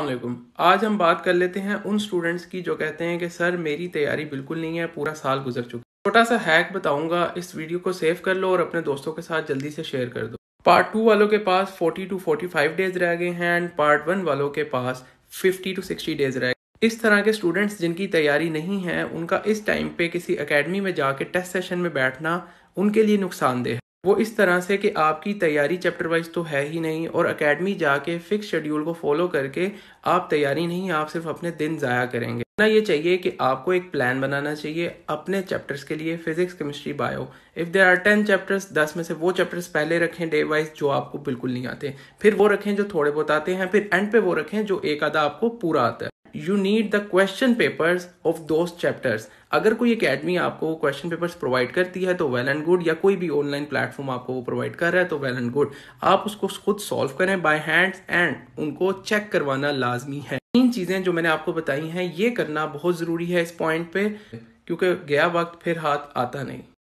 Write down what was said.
अल्लाम आज हम बात कर लेते हैं उन स्टूडेंट्स की जो कहते हैं कि सर मेरी तैयारी बिल्कुल नहीं है पूरा साल गुजर चुका छोटा सा हैक बताऊंगा इस वीडियो को सेव कर लो और अपने दोस्तों के साथ जल्दी से शेयर कर दो पार्ट टू वालों के पास 40 टू 45 डेज रह गए हैं एंड पार्ट वन वालों के पास 50 टू 60 डेज रह गए इस तरह के स्टूडेंट्स जिनकी तैयारी नहीं है उनका इस टाइम पे किसी अकेडमी में जाके टेस्ट सेशन में बैठना उनके लिए नुकसानदेह है वो इस तरह से कि आपकी तैयारी चैप्टर वाइज तो है ही नहीं और अकेडमी जाके फिक्स शेड्यूल को फॉलो करके आप तैयारी नहीं आप सिर्फ अपने दिन ज़ाया करेंगे ना ये चाहिए कि आपको एक प्लान बनाना चाहिए अपने चैप्टर्स के लिए physics chemistry bio if there are ten chapters दस में से वो चैप्टर्स पहले रखें डे वाइज जो आपको बिल्कुल नहीं आते फिर वो रखें जो थोड़े बहुत आते हैं फिर एंड पे वो रखें जो एक आधा आपको पूरा आता है you need the question papers of those chapters अगर कोई अकेडमी आपको क्वेश्चन पेपर्स प्रोवाइड करती है तो वेल एंड गुड या कोई भी ऑनलाइन प्लेटफॉर्म आपको वो प्रोवाइड कर रहा है तो वेल एंड गुड आप उसको खुद सॉल्व करें बाय हैंड एंड उनको चेक करवाना लाजमी है तीन चीज़ें जो मैंने आपको बताई हैं ये करना बहुत ज़रूरी है इस पॉइंट पे क्योंकि गया वक्त फिर हाथ आता नहीं